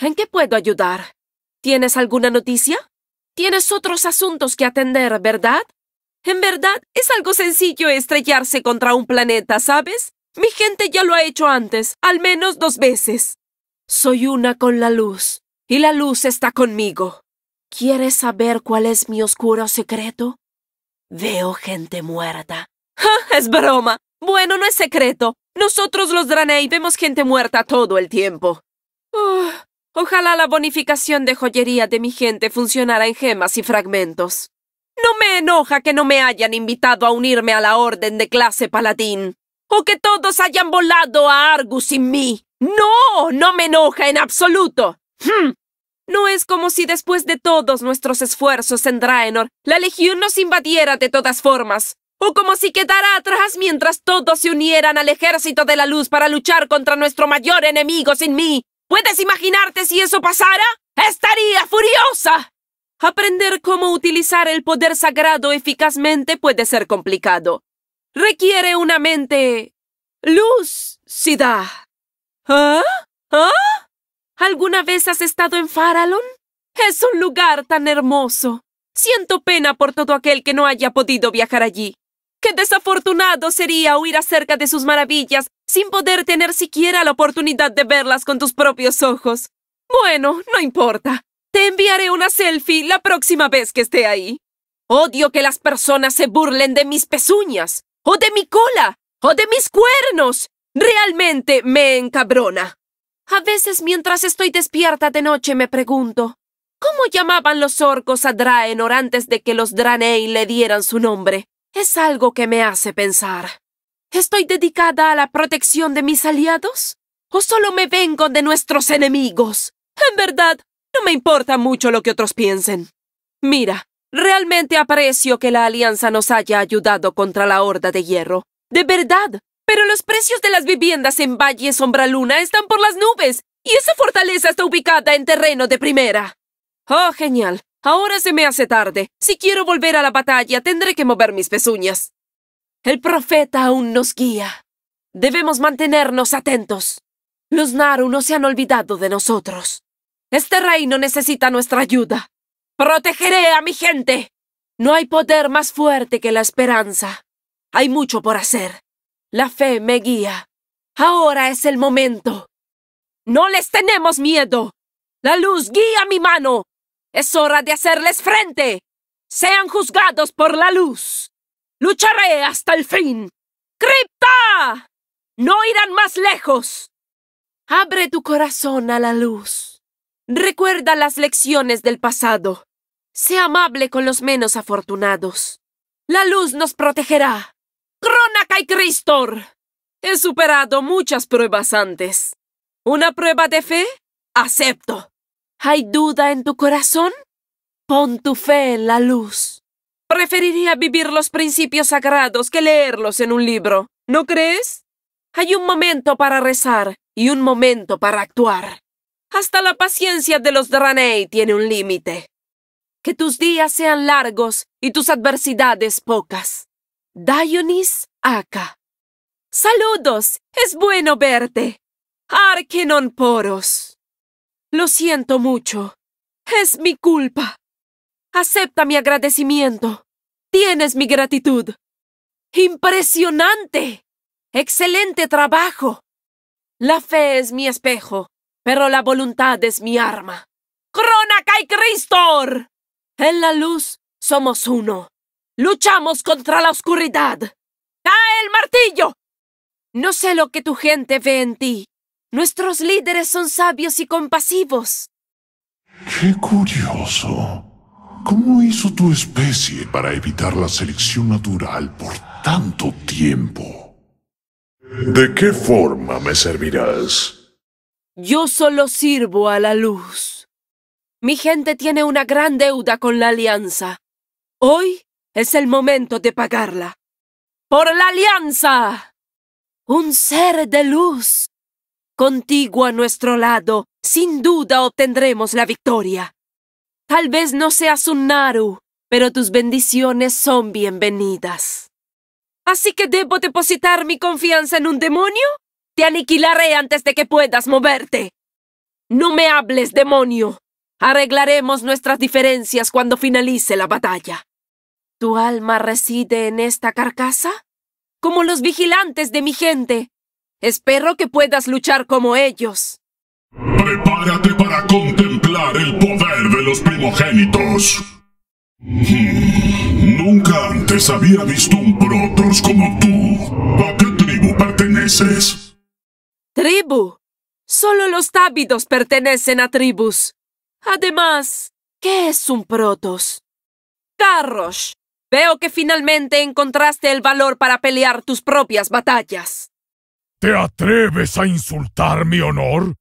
¿En qué puedo ayudar? ¿Tienes alguna noticia? Tienes otros asuntos que atender, ¿verdad? En verdad, es algo sencillo estrellarse contra un planeta, ¿sabes? Mi gente ya lo ha hecho antes, al menos dos veces. Soy una con la luz, y la luz está conmigo. ¿Quieres saber cuál es mi oscuro secreto? Veo gente muerta. ¡Es broma! Bueno, no es secreto. Nosotros los Dranei vemos gente muerta todo el tiempo. Ojalá la bonificación de joyería de mi gente funcionara en gemas y fragmentos. No me enoja que no me hayan invitado a unirme a la orden de clase paladín. O que todos hayan volado a Argus sin mí. No, no me enoja en absoluto. Hmm. No es como si después de todos nuestros esfuerzos en Draenor, la Legión nos invadiera de todas formas. O como si quedara atrás mientras todos se unieran al ejército de la luz para luchar contra nuestro mayor enemigo sin mí. ¿Puedes imaginarte si eso pasara? ¡Estaría furiosa! Aprender cómo utilizar el poder sagrado eficazmente puede ser complicado. Requiere una mente... lúcida. ¿Ah? ¿Ah? ¿Alguna vez has estado en Farallon? Es un lugar tan hermoso. Siento pena por todo aquel que no haya podido viajar allí. Qué desafortunado sería huir acerca de sus maravillas sin poder tener siquiera la oportunidad de verlas con tus propios ojos. Bueno, no importa. Te enviaré una selfie la próxima vez que esté ahí. Odio que las personas se burlen de mis pezuñas, o de mi cola, o de mis cuernos. Realmente me encabrona. A veces mientras estoy despierta de noche me pregunto, ¿cómo llamaban los orcos a Draenor antes de que los Draenei le dieran su nombre? es algo que me hace pensar. ¿Estoy dedicada a la protección de mis aliados? ¿O solo me vengo de nuestros enemigos? En verdad, no me importa mucho lo que otros piensen. Mira, realmente aprecio que la Alianza nos haya ayudado contra la Horda de Hierro. De verdad. Pero los precios de las viviendas en Valle Sombra Luna están por las nubes. Y esa fortaleza está ubicada en terreno de primera. Oh, genial. Ahora se me hace tarde. Si quiero volver a la batalla, tendré que mover mis pezuñas. El profeta aún nos guía. Debemos mantenernos atentos. Los Naru no se han olvidado de nosotros. Este reino necesita nuestra ayuda. Protegeré a mi gente. No hay poder más fuerte que la esperanza. Hay mucho por hacer. La fe me guía. Ahora es el momento. No les tenemos miedo. La luz guía mi mano es hora de hacerles frente. Sean juzgados por la luz. Lucharé hasta el fin. ¡Cripta! No irán más lejos. Abre tu corazón a la luz. Recuerda las lecciones del pasado. Sé amable con los menos afortunados. La luz nos protegerá. Crónaca y Cristor. He superado muchas pruebas antes. ¿Una prueba de fe? Acepto. ¿Hay duda en tu corazón? Pon tu fe en la luz. Preferiría vivir los principios sagrados que leerlos en un libro, ¿no crees? Hay un momento para rezar y un momento para actuar. Hasta la paciencia de los Dranei tiene un límite. Que tus días sean largos y tus adversidades pocas. Dionis Aka. Saludos, es bueno verte. Arkenon Poros. Lo siento mucho. Es mi culpa. Acepta mi agradecimiento. Tienes mi gratitud. Impresionante. Excelente trabajo. La fe es mi espejo, pero la voluntad es mi arma. ¡Crona y Cristor! En la luz somos uno. Luchamos contra la oscuridad. ¡Cae el martillo! No sé lo que tu gente ve en ti, Nuestros líderes son sabios y compasivos. Qué curioso. ¿Cómo hizo tu especie para evitar la selección natural por tanto tiempo? ¿De qué forma me servirás? Yo solo sirvo a la luz. Mi gente tiene una gran deuda con la Alianza. Hoy es el momento de pagarla. ¡Por la Alianza! Un ser de luz Contigo a nuestro lado, sin duda obtendremos la victoria. Tal vez no seas un Naru, pero tus bendiciones son bienvenidas. ¿Así que debo depositar mi confianza en un demonio? Te aniquilaré antes de que puedas moverte. No me hables, demonio. Arreglaremos nuestras diferencias cuando finalice la batalla. ¿Tu alma reside en esta carcasa? Como los vigilantes de mi gente, Espero que puedas luchar como ellos. Prepárate para contemplar el poder de los primogénitos. Nunca antes había visto un protos como tú. ¿A qué tribu perteneces? ¿Tribu? Solo los tábidos pertenecen a tribus. Además, ¿qué es un protos? Carrosh, veo que finalmente encontraste el valor para pelear tus propias batallas. ¿Te atreves a insultar mi honor?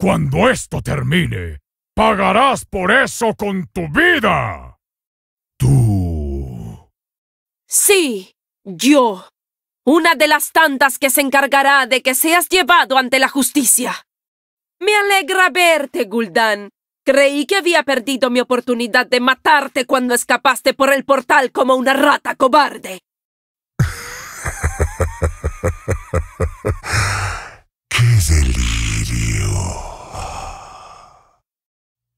Cuando esto termine, pagarás por eso con tu vida. Tú. Sí, yo. Una de las tantas que se encargará de que seas llevado ante la justicia. Me alegra verte, Guldán. Creí que había perdido mi oportunidad de matarte cuando escapaste por el portal como una rata cobarde. ¡Qué delirio!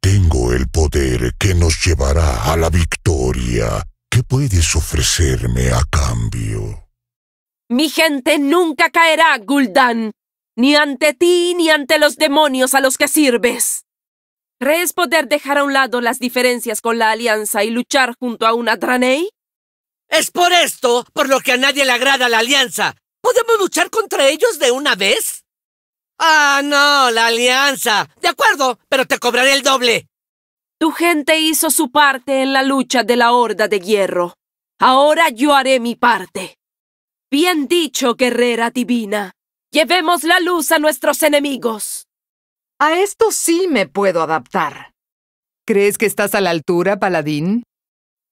Tengo el poder que nos llevará a la victoria. ¿Qué puedes ofrecerme a cambio? Mi gente nunca caerá, Gul'dan, ni ante ti ni ante los demonios a los que sirves. ¿Crees poder dejar a un lado las diferencias con la Alianza y luchar junto a una Dranei? Es por esto por lo que a nadie le agrada la Alianza. ¿Podemos luchar contra ellos de una vez? Ah, no, la alianza. De acuerdo, pero te cobraré el doble. Tu gente hizo su parte en la lucha de la horda de hierro. Ahora yo haré mi parte. Bien dicho, guerrera divina. Llevemos la luz a nuestros enemigos. A esto sí me puedo adaptar. ¿Crees que estás a la altura, paladín?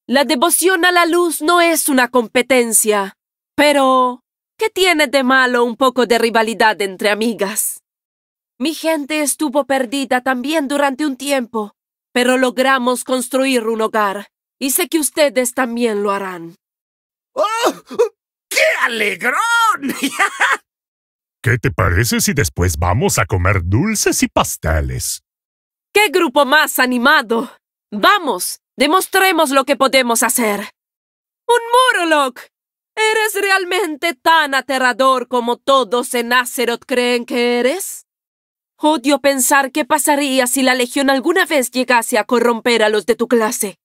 La devoción a la luz no es una competencia, pero ¿Qué tiene de malo un poco de rivalidad entre amigas? Mi gente estuvo perdida también durante un tiempo, pero logramos construir un hogar, y sé que ustedes también lo harán. ¡Oh! ¡Qué alegrón! ¿Qué te parece si después vamos a comer dulces y pasteles? ¡Qué grupo más animado! ¡Vamos! Demostremos lo que podemos hacer. ¡Un muro, ¿Eres realmente tan aterrador como todos en Azeroth creen que eres? Odio pensar qué pasaría si la Legión alguna vez llegase a corromper a los de tu clase.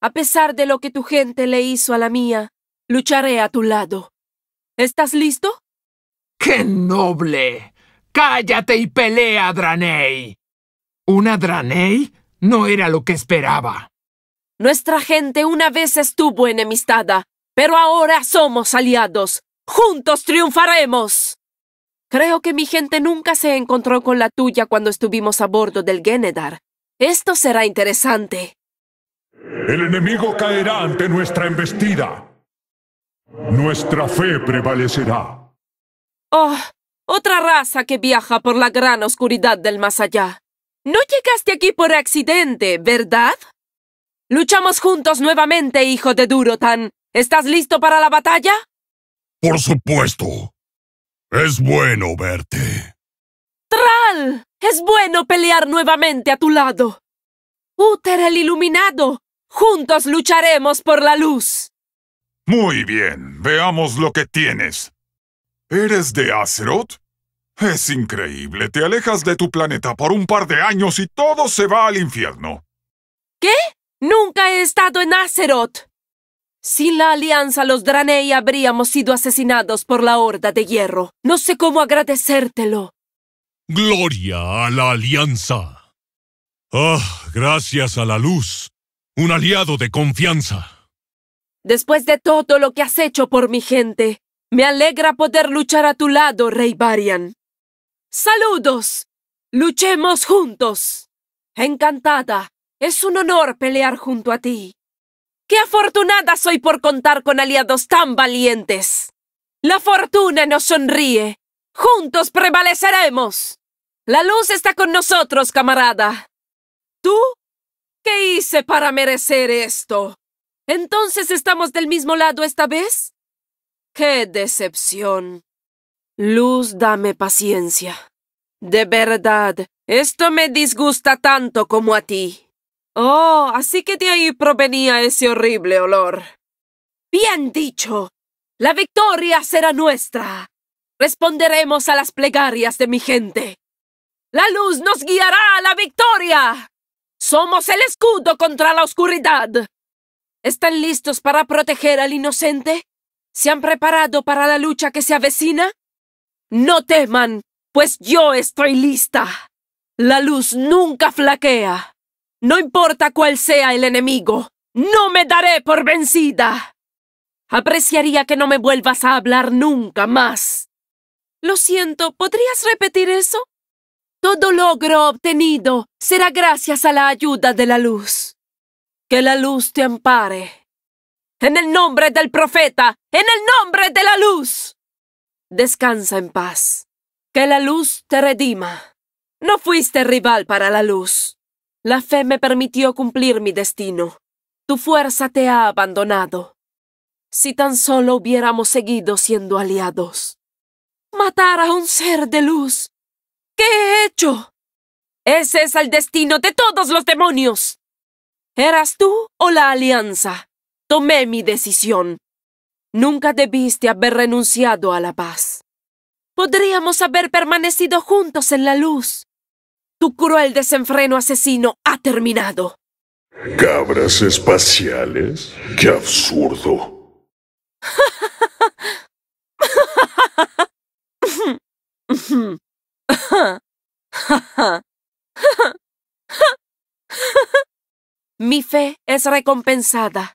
A pesar de lo que tu gente le hizo a la mía, lucharé a tu lado. ¿Estás listo? ¡Qué noble! ¡Cállate y pelea, Dranei. ¿Una Dranei. No era lo que esperaba. Nuestra gente una vez estuvo enemistada pero ahora somos aliados. Juntos triunfaremos. Creo que mi gente nunca se encontró con la tuya cuando estuvimos a bordo del Genedar. Esto será interesante. El enemigo caerá ante nuestra embestida. Nuestra fe prevalecerá. Oh, otra raza que viaja por la gran oscuridad del más allá. No llegaste aquí por accidente, ¿verdad? Luchamos juntos nuevamente, hijo de Durotan. ¿Estás listo para la batalla? Por supuesto. Es bueno verte. ¡Tral! Es bueno pelear nuevamente a tu lado. ¡Uter el iluminado. Juntos lucharemos por la luz. Muy bien, veamos lo que tienes. ¿Eres de Azeroth? Es increíble, te alejas de tu planeta por un par de años y todo se va al infierno. ¿Qué? Nunca he estado en Azeroth. Sin la alianza, los Dranei habríamos sido asesinados por la Horda de Hierro. No sé cómo agradecértelo. Gloria a la alianza. Ah, gracias a la luz. Un aliado de confianza. Después de todo lo que has hecho por mi gente, me alegra poder luchar a tu lado, Rey Varian. ¡Saludos! ¡Luchemos juntos! Encantada. Es un honor pelear junto a ti. ¡Qué afortunada soy por contar con aliados tan valientes! La fortuna nos sonríe. Juntos prevaleceremos. La luz está con nosotros, camarada. ¿Tú? ¿Qué hice para merecer esto? ¿Entonces estamos del mismo lado esta vez? ¡Qué decepción! Luz, dame paciencia. De verdad, esto me disgusta tanto como a ti. Oh, así que de ahí provenía ese horrible olor. Bien dicho. La victoria será nuestra. Responderemos a las plegarias de mi gente. La luz nos guiará a la victoria. Somos el escudo contra la oscuridad. ¿Están listos para proteger al inocente? ¿Se han preparado para la lucha que se avecina? No teman, pues yo estoy lista. La luz nunca flaquea. No importa cuál sea el enemigo, no me daré por vencida. Apreciaría que no me vuelvas a hablar nunca más. Lo siento, ¿podrías repetir eso? Todo logro obtenido será gracias a la ayuda de la luz. Que la luz te ampare. En el nombre del profeta, en el nombre de la luz. Descansa en paz. Que la luz te redima. No fuiste rival para la luz. La fe me permitió cumplir mi destino. Tu fuerza te ha abandonado. Si tan solo hubiéramos seguido siendo aliados. Matar a un ser de luz. ¿Qué he hecho? Ese es el destino de todos los demonios. ¿Eras tú o la alianza? Tomé mi decisión. Nunca debiste haber renunciado a la paz. Podríamos haber permanecido juntos en la luz. Tu cruel desenfreno asesino ha terminado. ¿Cabras espaciales? ¡Qué absurdo! Mi fe es recompensada.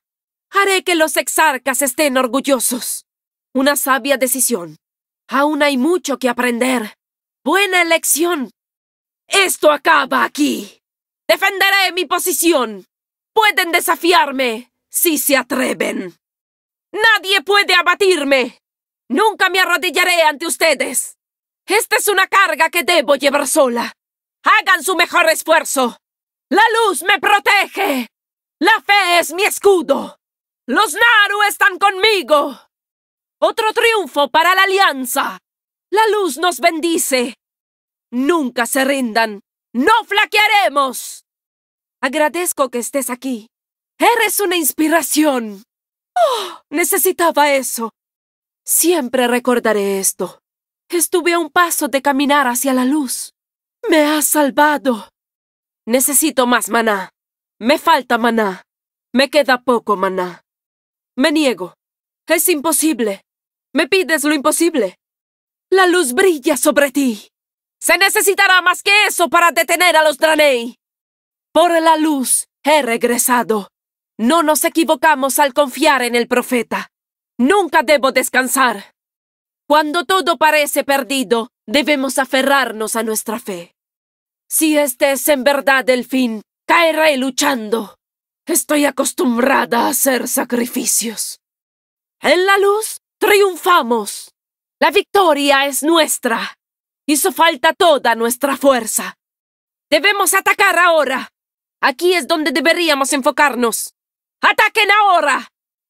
Haré que los exarcas estén orgullosos. Una sabia decisión. Aún hay mucho que aprender. Buena elección. Esto acaba aquí. Defenderé mi posición. Pueden desafiarme si se atreven. Nadie puede abatirme. Nunca me arrodillaré ante ustedes. Esta es una carga que debo llevar sola. Hagan su mejor esfuerzo. La luz me protege. La fe es mi escudo. Los Naru están conmigo. Otro triunfo para la Alianza. La luz nos bendice Nunca se rindan. No flaquearemos. Agradezco que estés aquí. Eres una inspiración. Oh, necesitaba eso. Siempre recordaré esto. Estuve a un paso de caminar hacia la luz. Me has salvado. Necesito más maná. Me falta maná. Me queda poco maná. Me niego. Es imposible. Me pides lo imposible. La luz brilla sobre ti. Se necesitará más que eso para detener a los Dranei. Por la luz he regresado. No nos equivocamos al confiar en el profeta. Nunca debo descansar. Cuando todo parece perdido, debemos aferrarnos a nuestra fe. Si este es en verdad el fin, caeré luchando. Estoy acostumbrada a hacer sacrificios. En la luz triunfamos. La victoria es nuestra. Hizo falta toda nuestra fuerza. Debemos atacar ahora. Aquí es donde deberíamos enfocarnos. ¡Ataquen ahora!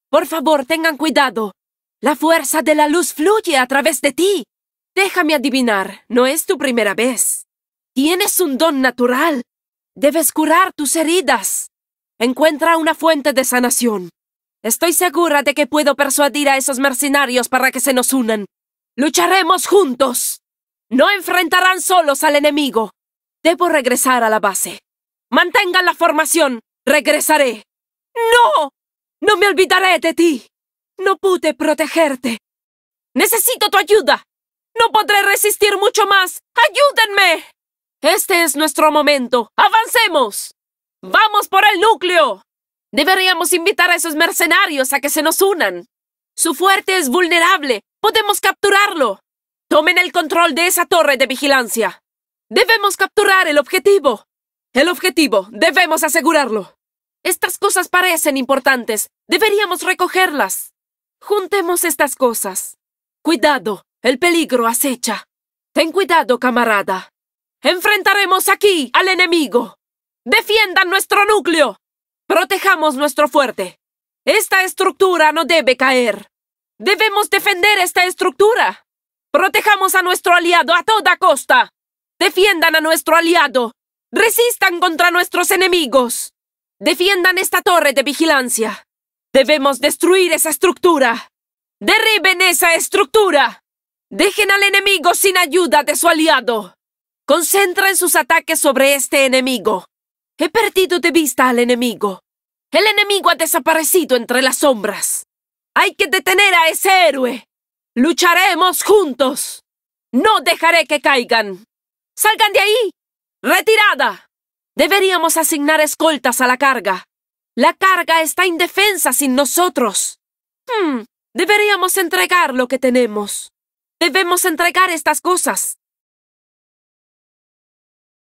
Por favor, tengan cuidado. La fuerza de la luz fluye a través de ti. Déjame adivinar, no es tu primera vez. Tienes un don natural. Debes curar tus heridas. Encuentra una fuente de sanación. Estoy segura de que puedo persuadir a esos mercenarios para que se nos unan. Lucharemos juntos. No enfrentarán solos al enemigo. Debo regresar a la base. Mantengan la formación. Regresaré. ¡No! No me olvidaré de ti. No pude protegerte. Necesito tu ayuda. No podré resistir mucho más. ¡Ayúdenme! Este es nuestro momento. ¡Avancemos! ¡Vamos por el núcleo! Deberíamos invitar a esos mercenarios a que se nos unan. Su fuerte es vulnerable. Podemos capturarlo. Tomen el control de esa torre de vigilancia. Debemos capturar el objetivo. El objetivo, debemos asegurarlo. Estas cosas parecen importantes. Deberíamos recogerlas. Juntemos estas cosas. Cuidado, el peligro acecha. Ten cuidado, camarada. Enfrentaremos aquí al enemigo. Defiendan nuestro núcleo. Protejamos nuestro fuerte. Esta estructura no debe caer. Debemos defender esta estructura. Protejamos a nuestro aliado a toda costa. Defiendan a nuestro aliado. Resistan contra nuestros enemigos. Defiendan esta torre de vigilancia. Debemos destruir esa estructura. Derriben esa estructura. Dejen al enemigo sin ayuda de su aliado. Concentren sus ataques sobre este enemigo. He perdido de vista al enemigo. El enemigo ha desaparecido entre las sombras. Hay que detener a ese héroe. Lucharemos juntos. No dejaré que caigan. Salgan de ahí. Retirada. Deberíamos asignar escoltas a la carga. La carga está indefensa sin nosotros. Hmm, deberíamos entregar lo que tenemos. Debemos entregar estas cosas.